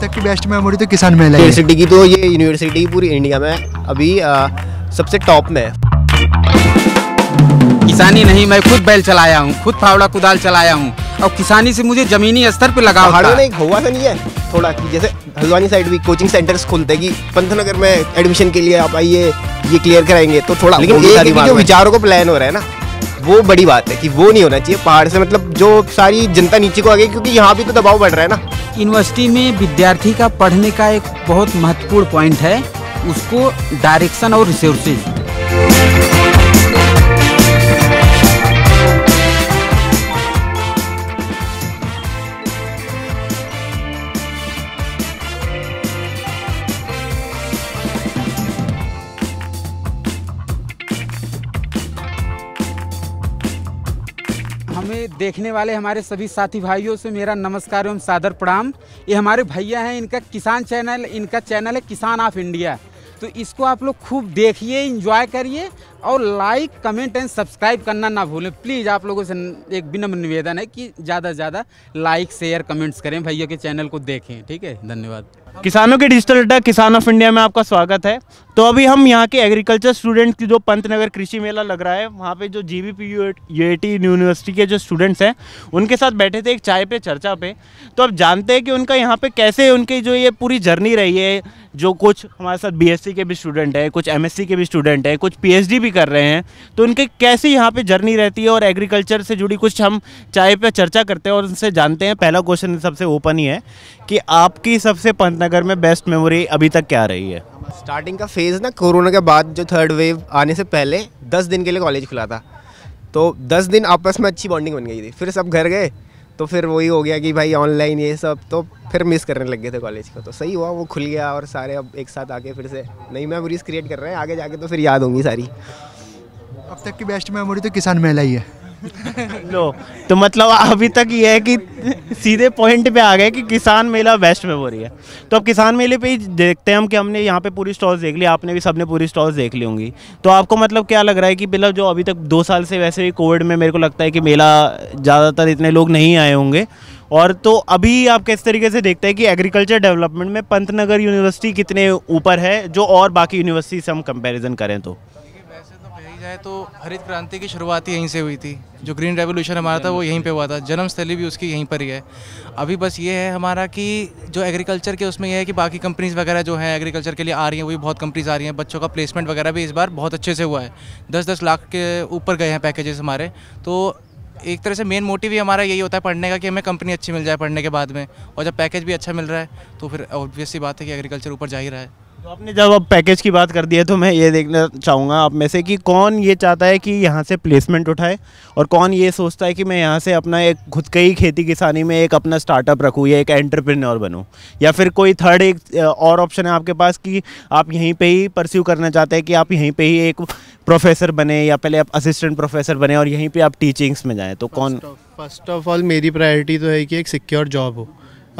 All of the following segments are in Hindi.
तक की बेस्ट मेमोरी तो किसान मेला है यूनिवर्सिटी की तो ये यूनिवर्सिटी पूरी इंडिया में अभी सबसे टॉप में है किसानी नहीं मैं खुद बैल चलाया हूँ खुद फावड़ा कुदाल चलाया हूँ और किसानी से मुझे जमीनी स्तर पे लगा हुआ नहीं हुआ नहीं है थोड़ा कि जैसे हल्द्वानी साइड भी कोचिंग सेंटर्स खुलते कि पंथनगर में एडमिशन के लिए आप आइए ये क्लियर कराएंगे तो थोड़ा लेकिन एक जो विचारों को प्लान हो रहा है ना वो बड़ी बात है कि वो नहीं होना चाहिए पहाड़ से मतलब जो सारी जनता नीचे को आ गई क्योंकि यहाँ भी तो दबाव बढ़ रहा है ना यूनिवर्सिटी में विद्यार्थी का पढ़ने का एक बहुत महत्वपूर्ण पॉइंट है उसको डायरेक्शन और रिसोर्सेज देखने वाले हमारे सभी साथी भाइयों से मेरा नमस्कार एवं सादर प्रणाम ये हमारे भैया हैं इनका किसान चैनल इनका चैनल है किसान ऑफ इंडिया तो इसको आप लोग खूब देखिए इंजॉय करिए और लाइक कमेंट एंड सब्सक्राइब करना ना भूलें प्लीज़ आप लोगों से एक विनम्र निवेदन है कि ज़्यादा से ज़्यादा लाइक शेयर कमेंट्स करें भैया के चैनल को देखें ठीक है धन्यवाद किसानों के डिजिटल अड्डा किसान ऑफ इंडिया में आपका स्वागत है तो अभी हम यहाँ के एग्रीकल्चर स्टूडेंट की जो पंतनगर कृषि मेला लग रहा है वहाँ पे जो जी बी पी यूनिवर्सिटी के जो स्टूडेंट्स हैं उनके साथ बैठे थे एक चाय पे चर्चा पे तो अब जानते हैं कि उनका यहाँ पे कैसे उनकी जो ये पूरी जर्नी रही है जो कुछ हमारे साथ बी के भी स्टूडेंट है कुछ एम के भी स्टूडेंट है कुछ पी भी भी कर रहे हैं तो उनके कैसी यहाँ पे जर्नी रहती है और एग्रीकल्चर से जुड़ी कुछ हम चाय पे चर्चा करते हैं और उनसे जानते हैं पहला क्वेश्चन सबसे ओपन ही है कि आपकी सबसे पंतनगर में बेस्ट मेमोरी अभी तक क्या रही है स्टार्टिंग का फेज़ ना कोरोना के बाद जो थर्ड वेव आने से पहले दस दिन के लिए कॉलेज खुला था तो दस दिन आपस में अच्छी बॉन्डिंग बन गई थी फिर सब घर गए तो फिर वही हो गया कि भाई ऑनलाइन ये सब तो फिर मिस करने लग गए थे कॉलेज को तो सही हुआ वो खुल गया और सारे अब एक साथ आके फिर से नई मेमोरीज क्रिएट कर रहे हैं आगे जाके तो फिर याद होंगी सारी अब तक की बेस्ट मेमोरी तो किसान मेला ही है लो तो मतलब अभी तक ये है कि सीधे पॉइंट पे आ गए कि किसान मेला वेस्ट में हो रही है तो अब किसान मेले पे ही देखते हैं हम कि हमने यहाँ पे पूरी स्टॉल्स देख ली आपने भी सबने पूरी स्टॉल्स देख ली होंगी तो आपको मतलब क्या लग रहा है कि मतलब जो अभी तक दो साल से वैसे भी कोविड में मेरे को लगता है कि मेला ज़्यादातर इतने लोग नहीं आए होंगे और तो अभी आप किस तरीके से देखते हैं कि एग्रीकल्चर डेवलपमेंट में पंतनगर यूनिवर्सिटी कितने ऊपर है जो और बाकी यूनिवर्सिटी से हम कंपेरिजन करें तो जाए तो हरित क्रांति की शुरुआत ही यहीं से हुई थी जो ग्रीन रेवोल्यूशन हमारा था वो यहीं पे हुआ था जन्मस्थली भी उसकी यहीं पर ही है अभी बस ये है हमारा कि जो एग्रीकल्चर के उसमें यह है कि बाकी कंपनीज़ वगैरह जो हैं एग्रीकल्चर के लिए आ रही हैं वो भी बहुत कंपनीज़ आ रही हैं बच्चों का प्लेसमेंट वगैरह भी इस बार बहुत अच्छे से हुआ है दस दस लाख के ऊपर गए हैं पैकेजेस हमारे तो एक तरह से मेन मोटिव ही हमारा यही होता है पढ़ने का कि हमें कंपनी अच्छी मिल जाए पढ़ने के बाद में और जब पैकेज भी अच्छा मिल रहा है तो फिर ऑब्वियसली बात है कि एग्रीकल्चर ऊपर जा ही रहा है तो आपने जब अब पैकेज की बात कर दी है तो मैं ये देखना चाहूँगा आप में से कि कौन ये चाहता है कि यहाँ से प्लेसमेंट उठाए और कौन ये सोचता है कि मैं यहाँ से अपना एक खुद के ही खेती किसानी में एक अपना स्टार्टअप रखूँ या एक एंटरप्रेन्योर बनूँ या फिर कोई थर्ड एक और ऑप्शन है आपके पास कि आप यहीं पर ही परस्यू करना चाहते हैं कि आप यहीं पर ही एक प्रोफेसर बने या पहले आप असिस्टेंट प्रोफेसर बने और यहीं पर आप टीचिंग्स में जाएँ तो कौन फर्स्ट ऑफ ऑल मेरी प्रायोरिटी तो है कि एक सिक्योर जॉब हो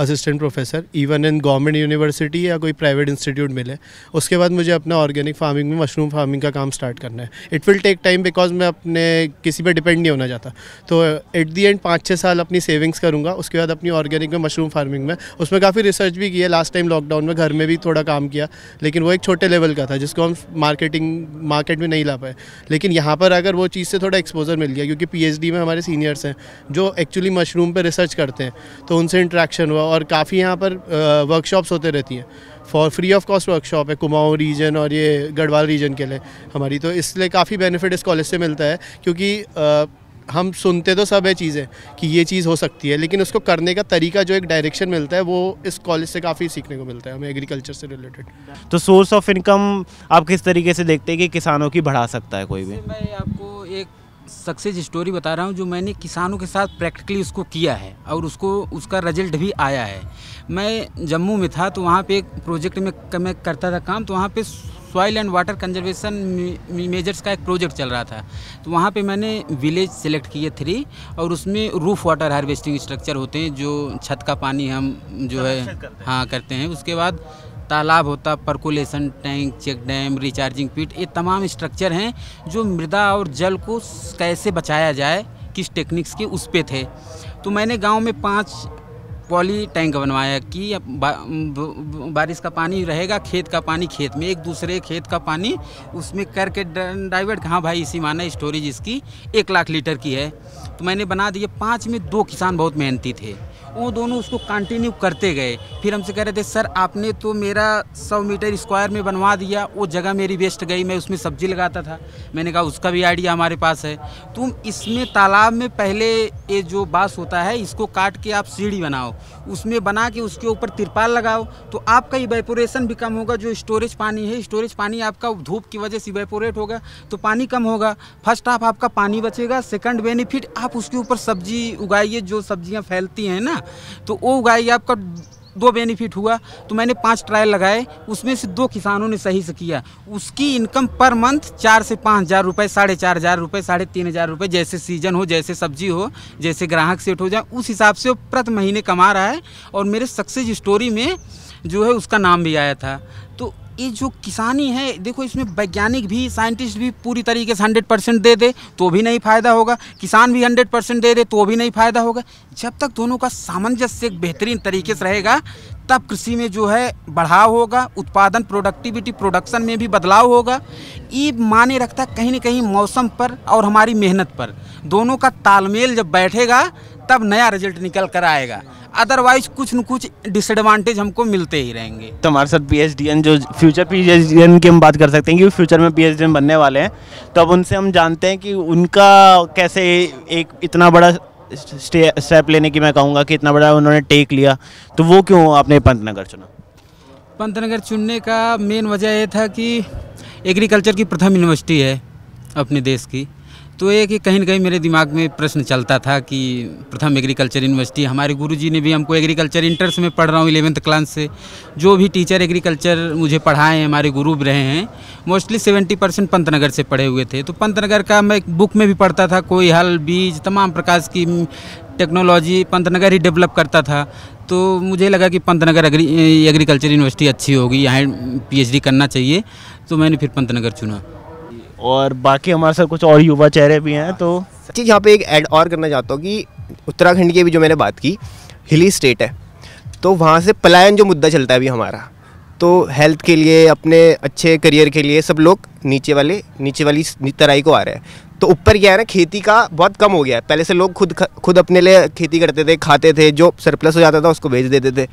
assistant professor even in government university या कोई प्राइवेट इंस्टीट्यूट मिले उसके बाद मुझे अपना ऑर्गेनिक फार्मिंग में मशरूम फार्मिंग का काम स्टार्ट करना है it will take time because मैं अपने किसी पर डिपेंड नहीं होना चाहता तो एट दी एंड पाँच छः साल अपनी सेविंग्स करूँगा उसके बाद अपनी ऑर्गेनिक में मशरूम फार्मिंग में उसमें काफ़ी रिसर्च भी किया है लास्ट टाइम लॉकडाउन में घर में भी थोड़ा काम किया लेकिन वो एक छोटे लेवल का था जिसको हम मार्केटिंग मार्केट में नहीं ला पाए लेकिन यहाँ पर अगर वो चीज़ से थोड़ा एक्सपोजर मिल गया क्योंकि पी में हमारे सीनियर्स हैं जो एक्चुअली मशरूम पर रिसर्च करते हैं तो उनसे इंट्रैक्शन हुआ और काफ़ी यहाँ पर वर्कशॉप्स होते रहती हैं for free of cost workshop है कुमाऊँ रीजन और ये गढ़वाल रीजन के लिए हमारी तो इसलिए काफ़ी बेनिफिट इस कॉलेज से मिलता है क्योंकि आ, हम सुनते तो सब है चीज़ें कि ये चीज़ हो सकती है लेकिन उसको करने का तरीका जो एक डायरेक्शन मिलता है वो इस कॉलेज से काफ़ी सीखने को मिलता है हमें एग्रीकल्चर से रिलेटेड तो सोर्स ऑफ इनकम आप किस तरीके से देखते हैं कि किसानों की बढ़ा सकता है कोई भी मैं आपको एक सक्सेस स्टोरी बता रहा हूँ जो मैंने किसानों के साथ प्रैक्टिकली उसको किया है और उसको उसका रिजल्ट भी आया है मैं जम्मू में था तो वहाँ पे एक प्रोजेक्ट में मैं करता था काम तो वहाँ पे soil and water conservation measures का एक प्रोजेक्ट चल रहा था तो वहाँ पे मैंने विलेज सेलेक्ट किए थ्री और उसमें रूफ वाटर हार्वेस्टिंग स्ट्रक्चर होते हैं जो छत का पानी हम जो है हाँ करते हैं उसके बाद तालाब होता percolation tank check dam recharging pit ये तमाम स्ट्रक्चर हैं जो मृदा और जल को कैसे बचाया जाए किस टेक्निक्स के उस पे थे तो मैंने गांव में पांच पॉली टैंक बनवाया कि बारिश का पानी रहेगा खेत का पानी खेत में एक दूसरे खेत का पानी उसमें करके डाइवर्ट हाँ भाई इसी माना स्टोरेज इसकी एक लाख लीटर की है तो मैंने बना दिए पाँच में दो किसान बहुत मेहनती थे वो दोनों उसको कंटिन्यू करते गए फिर हमसे कह रहे थे सर आपने तो मेरा सौ मीटर स्क्वायर में बनवा दिया वो जगह मेरी वेस्ट गई मैं उसमें सब्जी लगाता था मैंने कहा उसका भी आइडिया हमारे पास है तुम इसमें तालाब में पहले ये जो बाँस होता है इसको काट के आप सीढ़ी बनाओ उसमें बना के उसके ऊपर तिरपाल लगाओ तो आपका इवेपोरेशन भी कम होगा जो स्टोरेज पानी है स्टोरेज पानी आपका धूप की वजह से इवेपोरेट होगा तो पानी कम होगा फर्स्ट हाफ आपका पानी बचेगा सेकंड बेनिफिट आप उसके ऊपर सब्जी उगाइए जो सब्जियां फैलती हैं ना ना तो वो उगाई आपका दो बेनिफिट हुआ तो मैंने पांच ट्रायल लगाए उसमें से दो किसानों ने सही से किया उसकी इनकम पर मंथ चार से पाँच हज़ार रुपये साढ़े चार हज़ार रुपये साढ़े तीन हज़ार रुपये जैसे सीजन हो जैसे सब्जी हो जैसे ग्राहक सेट हो जाए उस हिसाब से वो प्रति महीने कमा रहा है और मेरे सक्सेस स्टोरी में जो है उसका नाम भी आया था तो ये जो किसानी है देखो इसमें वैज्ञानिक भी साइंटिस्ट भी पूरी तरीके से हंड्रेड परसेंट दे दे तो भी नहीं फ़ायदा होगा किसान भी हंड्रेड परसेंट दे दे तो भी नहीं फ़ायदा होगा जब तक दोनों का सामंजस्य बेहतरीन तरीके से रहेगा तब कृषि में जो है बढ़ाव होगा उत्पादन प्रोडक्टिविटी प्रोडक्शन में भी बदलाव होगा ये माने रखता कहीं ना कहीं मौसम पर और हमारी मेहनत पर दोनों का तालमेल जब बैठेगा तब नया रिजल्ट निकल कर आएगा अदरवाइज कुछ न कुछ डिसएडवांटेज हमको मिलते ही रहेंगे तो हमारे साथ पी जो फ्यूचर पी की हम बात कर सकते हैं कि फ्यूचर में पी बनने वाले हैं तो अब उनसे हम जानते हैं कि उनका कैसे एक इतना बड़ा स्टेप लेने की मैं कहूँगा कि इतना बड़ा उन्होंने टेक लिया तो वो क्यों आपने पंतनगर चुना पंतनगर चुनने का मेन वजह यह था कि एग्रीकल्चर की प्रथम यूनिवर्सिटी है अपने देश की तो ये कि कहीं ना कहीं मेरे दिमाग में प्रश्न चलता था कि प्रथम एग्रीकल्चर यूनिवर्सिटी हमारे गुरुजी ने भी हमको एग्रीकल्चर इंटर्स में पढ़ रहा हूँ इलेवंथ क्लास से जो भी टीचर एग्रीकल्चर मुझे पढ़ाए हैं हमारे गुरु भी रहे हैं मोस्टली सेवेंटी परसेंट पंतनगर से पढ़े हुए थे तो पंतनगर का मैं बुक में भी पढ़ता था कोई हल बीज तमाम प्रकार की टेक्नोलॉजी पंतनगर ही डेवलप करता था तो मुझे लगा कि पंतनगर एग्री एग्रीकल्चर यूनिवर्सिटी अच्छी होगी यहाँ पी करना चाहिए तो मैंने फिर पंतनगर चुना और बाकी हमारे साथ कुछ और युवा चेहरे भी हैं हाँ, तो चीज़ यहाँ पे एक ऐड और करना चाहता हूँ कि उत्तराखंड की भी जो मैंने बात की हिली स्टेट है तो वहाँ से पलायन जो मुद्दा चलता है अभी हमारा तो हेल्थ के लिए अपने अच्छे करियर के लिए सब लोग नीचे वाले नीचे वाली तराई को आ रहे हैं तो ऊपर क्या है ना खेती का बहुत कम हो गया है पहले से लोग खुद खुद अपने लिए खेती करते थे खाते थे जो सरप्लस हो जाता था उसको भेज देते थे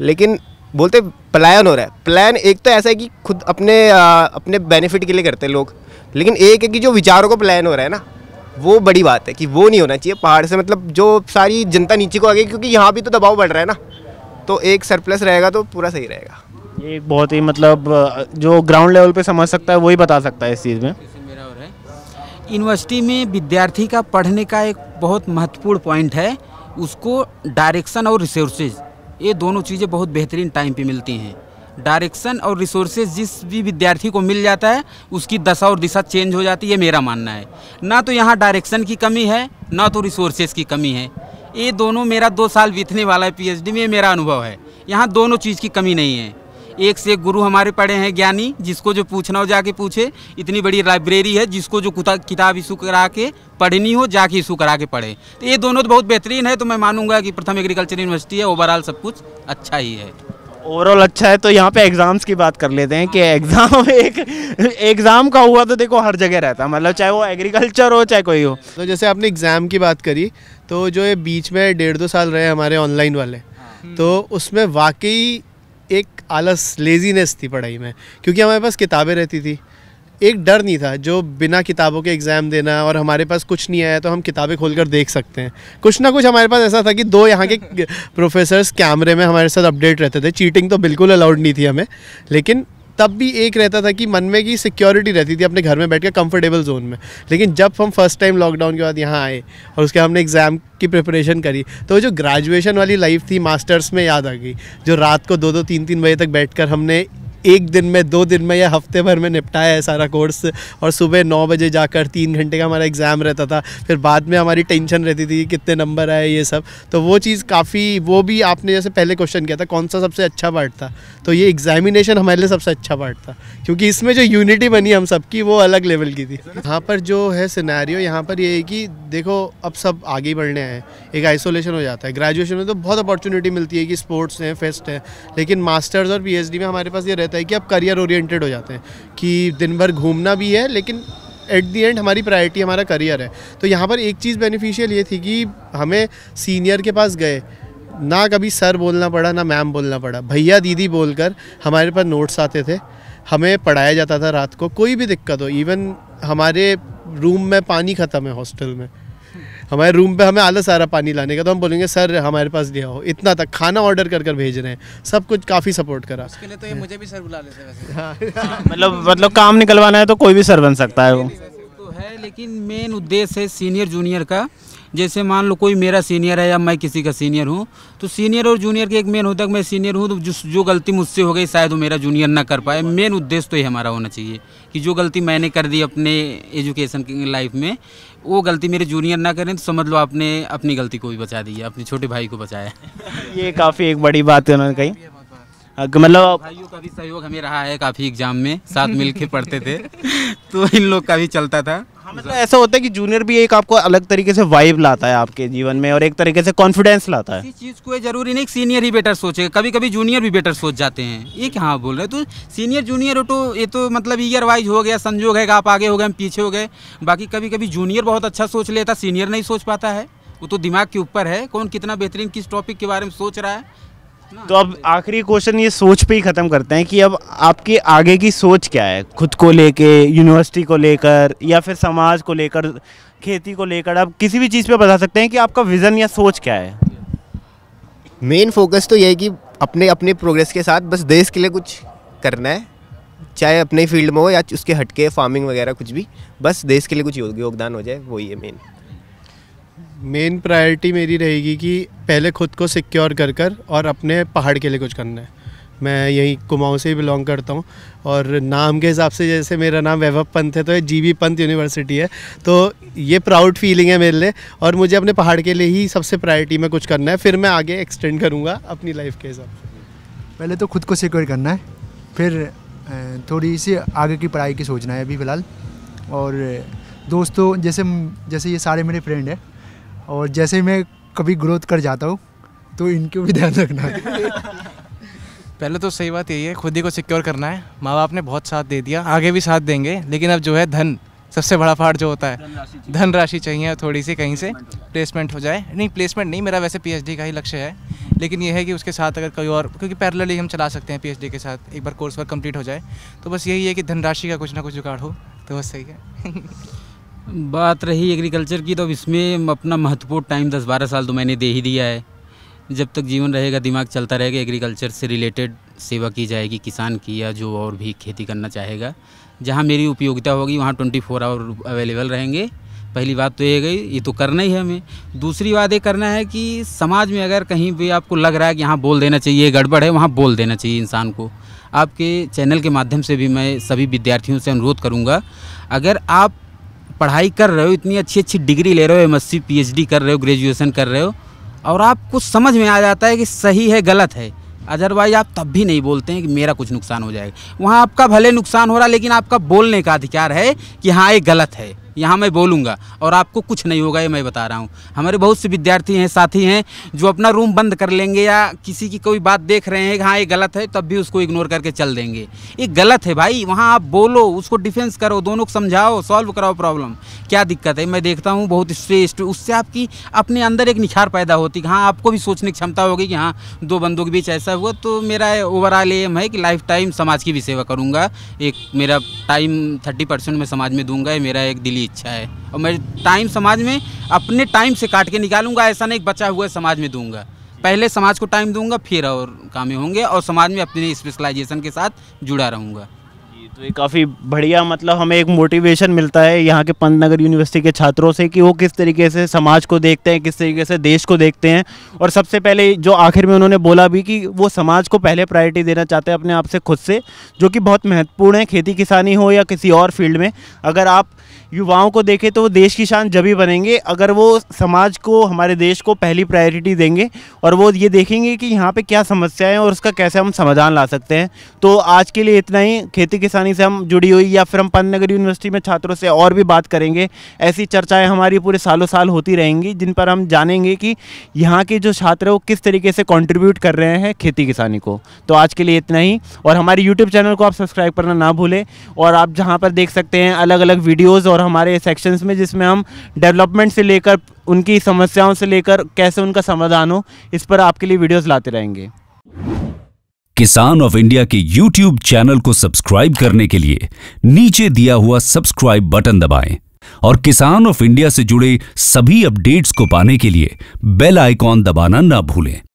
लेकिन बोलते प्लान हो रहा है प्लान एक तो ऐसा है कि खुद अपने आ, अपने बेनिफिट के लिए करते हैं लोग लेकिन एक है कि जो विचारों का प्लान हो रहा है ना वो बड़ी बात है कि वो नहीं होना चाहिए पहाड़ से मतलब जो सारी जनता नीचे को आ गई क्योंकि यहाँ भी तो दबाव बढ़ रहा है ना तो एक सरप्लस रहेगा तो पूरा सही रहेगा ये एक बहुत ही मतलब जो ग्राउंड लेवल पे समझ सकता है वही बता सकता है इस चीज़ में यूनिवर्सिटी में विद्यार्थी का पढ़ने का एक बहुत महत्वपूर्ण पॉइंट है उसको डायरेक्शन और रिसोर्सेज ये दोनों चीज़ें बहुत बेहतरीन टाइम पे मिलती हैं डायरेक्शन और रिसोर्सेज जिस भी विद्यार्थी को मिल जाता है उसकी दशा और दिशा चेंज हो जाती है ये मेरा मानना है ना तो यहाँ डायरेक्शन की कमी है ना तो रिसोर्सेज की कमी है ये दोनों मेरा दो साल बीतने वाला है पी में मेरा अनुभव है यहाँ दोनों चीज़ की कमी नहीं है एक से एक गुरु हमारे पढ़े हैं ज्ञानी जिसको जो पूछना हो जाके पूछे इतनी बड़ी लाइब्रेरी है जिसको जो किताब इशू करा के पढ़नी हो जाके इशू करा के पढ़े तो ये दोनों तो बहुत बेहतरीन है तो मैं मानूंगा कि प्रथम एग्रीकल्चर यूनिवर्सिटी है ओवरऑल सब कुछ अच्छा ही है ओवरऑल अच्छा है तो यहाँ पे एग्ज़ाम्स की बात कर लेते हैं कि एग्ज़ाम एक एग्ज़ाम का हुआ तो देखो हर जगह रहता है मतलब चाहे वो एग्रीकल्चर हो चाहे कोई हो तो जैसे आपने एग्ज़ाम की बात करी तो जो ये बीच में डेढ़ दो साल रहे हमारे ऑनलाइन वाले हाँ। तो उसमें वाकई एक आलस लेजीनेस थी पढ़ाई में क्योंकि हमारे पास किताबें रहती थी एक डर नहीं था जो बिना किताबों के एग्ज़ाम देना और हमारे पास कुछ नहीं आया तो हम किताबें खोल कर देख सकते हैं कुछ ना कुछ हमारे पास ऐसा था कि दो यहाँ के प्रोफेसर्स कैमरे में हमारे साथ अपडेट रहते थे चीटिंग तो बिल्कुल अलाउड नहीं थी हमें लेकिन तब भी एक रहता था कि मन में कि सिक्योरिटी रहती थी अपने घर में बैठ के कंफर्टेबल जोन में लेकिन जब हम फर्स्ट टाइम लॉकडाउन के बाद यहाँ आए और उसके हमने एग्ज़ाम की प्रिपरेशन करी तो जो ग्रेजुएशन वाली लाइफ थी मास्टर्स में याद आ गई जो रात को दो दो तीन तीन बजे तक बैठ हमने एक दिन में दो दिन में या हफ्ते भर में निपटाया है सारा कोर्स और सुबह नौ बजे जाकर तीन घंटे का हमारा एग्ज़ाम रहता था फिर बाद में हमारी टेंशन रहती थी कि कितने नंबर आए ये सब तो वो चीज़ काफ़ी वो भी आपने जैसे पहले क्वेश्चन किया था कौन सा सबसे अच्छा पार्ट था तो ये एग्जामिनेशन हमारे लिए सबसे अच्छा पार्ट था क्योंकि इसमें जो यूनिटी बनी हम सबकी वो अलग लेवल की थी यहाँ पर जो है सिनारी यहाँ पर ये है कि देखो अब सब आगे बढ़ने आए एक आइसोलेशन हो जाता है ग्रेजुएशन में तो बहुत अपॉर्चुनिटी मिलती है कि स्पोर्ट्स हैं फेस्ट हैं लेकिन मास्टर्स और पी में हमारे पास ये रहता जाता है कि आप करियर ओरिएंटेड हो जाते हैं कि दिन भर घूमना भी है लेकिन एट दी एंड हमारी प्रायोरिटी हमारा करियर है तो यहाँ पर एक चीज़ बेनिफिशियल ये थी कि हमें सीनियर के पास गए ना कभी सर बोलना पड़ा ना मैम बोलना पड़ा भैया दीदी बोलकर हमारे पास नोट्स आते थे हमें पढ़ाया जाता था रात को कोई भी दिक्कत हो इवन हमारे रूम में पानी ख़त्म है हॉस्टल में हमारे रूम पे हमें आला सारा पानी लाने का तो हम बोलेंगे सर हमारे पास लिया हो इतना तक खाना ऑर्डर कर कर भेज रहे हैं सब कुछ काफ़ी सपोर्ट करा उसके लिए तो ये मुझे भी सर बुला लेते हाँ। मतलब मतलब काम निकलवाना है तो कोई भी सर बन सकता है वो तो है लेकिन मेन उद्देश्य है सीनियर जूनियर का जैसे मान लो कोई मेरा सीनियर है या मैं किसी का सीनियर हूँ तो सीनियर और जूनियर के एक मेन होता है मैं सीनियर हूँ तो जो जो गलती मुझसे हो गई शायद वो मेरा जूनियर ना कर पाए मेन उद्देश्य तो ये हमारा होना चाहिए कि जो गलती मैंने कर दी अपने एजुकेशन की लाइफ में वो गलती मेरे जूनियर ना करें तो समझ लो आपने अपनी गलती को भी बचा दी है अपने छोटे भाई को बचाया ये काफ़ी एक बड़ी बात है उन्होंने कही मतलब भाइयों का भी सहयोग हमें रहा है काफ़ी एग्जाम में साथ मिल के पढ़ते थे तो इन लोग का भी चलता था हाँ, मतलब ऐसा होता है कि जूनियर भी एक आपको अलग तरीके से वाइब लाता है आपके जीवन में और एक तरीके से कॉन्फिडेंस लाता है इस चीज़ को जरूरी नहीं सीनियर ही बेटर सोचेगा कभी कभी जूनियर भी बेटर सोच जाते हैं ये हाँ बोल रहे तो सीनियर जूनियर तो ये तो मतलब ईयर वाइज हो गया संजोग है कि आप आगे हो गए हम पीछे हो गए बाकी कभी कभी जूनियर बहुत अच्छा सोच लेता सीनियर नहीं सोच पाता है वो तो दिमाग के ऊपर है कौन कितना बेहतरीन किस टॉपिक के बारे में सोच रहा है हाँ, तो अब आखिरी क्वेश्चन ये सोच पे ही ख़त्म करते हैं कि अब आपकी आगे की सोच क्या है खुद को लेके यूनिवर्सिटी को लेकर या फिर समाज को लेकर खेती को लेकर आप किसी भी चीज़ पे बता सकते हैं कि आपका विज़न या सोच क्या है मेन फोकस तो ये है कि अपने अपने प्रोग्रेस के साथ बस देश के लिए कुछ करना है चाहे अपने फील्ड में हो या उसके हटके फार्मिंग वगैरह कुछ भी बस देश के लिए कुछ योगदान हो जाए वही है मेन मेन प्रायोरिटी मेरी रहेगी कि पहले खुद को सिक्योर कर कर और अपने पहाड़ के लिए कुछ करना है मैं यहीं कुमाऊँ से ही बिलोंग करता हूँ और नाम के हिसाब से जैसे मेरा नाम वैभव पंत है तो ये जीबी पंत यूनिवर्सिटी है तो ये प्राउड फीलिंग है मेरे लिए और मुझे अपने पहाड़ के लिए ही सबसे प्रायोरिटी में कुछ करना है फिर मैं आगे एक्सटेंड करूँगा अपनी लाइफ के हिसाब से पहले तो खुद को सिक्योर करना है फिर थोड़ी सी आगे की पढ़ाई की सोचना है अभी फ़िलहाल और दोस्तों जैसे जैसे ये सारे मेरे फ्रेंड हैं और जैसे ही मैं कभी ग्रोथ कर जाता हूँ तो इनको भी ध्यान रखना है पहले तो सही बात यही है खुद ही को सिक्योर करना है माँ बाप ने बहुत साथ दे दिया आगे भी साथ देंगे लेकिन अब जो है धन सबसे बड़ा पार्ट जो होता है धन राशि चाहिए थोड़ी सी कहीं से प्लेसमेंट हो जाए नहीं प्लेसमेंट नहीं मेरा वैसे पीएचडी का ही लक्ष्य है लेकिन यह है कि उसके साथ अगर कोई और क्योंकि पैरेलली हम चला सकते हैं पीएचडी के साथ एक बार कोर्स वर्क कंप्लीट हो जाए तो बस यही है कि धनराशि का कुछ ना कुछ जुगाड़ हो तो बस सही है बात रही एग्रीकल्चर की तो इसमें अपना महत्वपूर्ण टाइम दस बारह साल तो मैंने दे ही दिया है जब तक जीवन रहेगा दिमाग चलता रहेगा एग्रीकल्चर से रिलेटेड सेवा की जाएगी किसान की या जो और भी खेती करना चाहेगा जहाँ मेरी उपयोगिता होगी वहाँ ट्वेंटी फोर आवर अवेलेबल रहेंगे पहली बात तो ये गई ये तो करना ही है हमें दूसरी बात ये करना है कि समाज में अगर कहीं भी आपको लग रहा है कि यहाँ बोल देना चाहिए गड़बड़ है वहाँ बोल देना चाहिए इंसान को आपके चैनल के माध्यम से भी मैं सभी विद्यार्थियों से अनुरोध करूँगा अगर आप पढ़ाई कर रहे हो इतनी अच्छी अच्छी डिग्री ले रहे हो एम एस सी कर रहे हो ग्रेजुएसन कर रहे हो और आप कुछ समझ में आ जाता है कि सही है गलत है अदरवाइज आप तब भी नहीं बोलते हैं कि मेरा कुछ नुकसान हो जाएगा वहाँ आपका भले नुकसान हो रहा लेकिन आपका बोलने का अधिकार है कि हाँ ये गलत है यहाँ मैं बोलूँगा और आपको कुछ नहीं होगा ये मैं बता रहा हूँ हमारे बहुत से विद्यार्थी हैं साथी हैं जो अपना रूम बंद कर लेंगे या किसी की कोई बात देख रहे हैं हाँ ये गलत है तब भी उसको इग्नोर करके चल देंगे ये गलत है भाई वहाँ आप बोलो उसको डिफेंस करो दोनों को समझाओ सॉल्व कराओ प्रॉब्लम क्या दिक्कत है मैं देखता हूँ बहुत श्रेष्ठ उससे आपकी अपने अंदर एक निखार पैदा होती है हाँ आपको भी सोचने की क्षमता होगी कि हाँ दो बंदों के बीच ऐसा हुआ तो मेरा ओवरऑल एम है कि लाइफ टाइम समाज की भी सेवा करूँगा एक मेरा टाइम थर्टी परसेंट मैं समाज में दूंगा ये मेरा एक दिली मेरी इच्छा है और मैं टाइम समाज में अपने टाइम से काट के निकालूंगा ऐसा नहीं बचा हुआ समाज में दूंगा पहले समाज को टाइम दूंगा फिर और कामें होंगे और समाज में अपने स्पेशलाइजेशन के साथ जुड़ा रहूँगा तो ये काफ़ी बढ़िया मतलब हमें एक मोटिवेशन मिलता है यहाँ के पंत नगर यूनिवर्सिटी के छात्रों से कि वो किस तरीके से समाज को देखते हैं किस तरीके से देश को देखते हैं और सबसे पहले जो आखिर में उन्होंने बोला भी कि वो समाज को पहले प्रायोरिटी देना चाहते हैं अपने आप से खुद से जो कि बहुत महत्वपूर्ण है खेती किसानी हो या किसी और फील्ड में अगर आप युवाओं को देखें तो वो देश की शान जब ही बनेंगे अगर वो समाज को हमारे देश को पहली प्रायोरिटी देंगे और वो ये देखेंगे कि यहाँ पे क्या समस्याएं और उसका कैसे हम समाधान ला सकते हैं तो आज के लिए इतना ही खेती किसानी से हम जुड़ी हुई या फिर हम पन्नगर यूनिवर्सिटी में छात्रों से और भी बात करेंगे ऐसी चर्चाएँ हमारी पूरे सालों साल होती रहेंगी जिन पर हम जानेंगे कि यहाँ के जो छात्र वो किस तरीके से कॉन्ट्रीब्यूट कर रहे हैं खेती किसानी को तो आज के लिए इतना ही और हमारे यूट्यूब चैनल को आप सब्सक्राइब करना ना भूलें और आप जहाँ पर देख सकते हैं अलग अलग वीडियोज़ और हमारे सेक्शंस में जिसमें हम डेवलपमेंट से लेकर उनकी समस्याओं से लेकर कैसे उनका समाधान हो इस पर आपके लिए वीडियोस लाते रहेंगे किसान ऑफ इंडिया के यूट्यूब चैनल को सब्सक्राइब करने के लिए नीचे दिया हुआ सब्सक्राइब बटन दबाएं और किसान ऑफ इंडिया से जुड़े सभी अपडेट्स को पाने के लिए बेल आइकॉन दबाना ना भूलें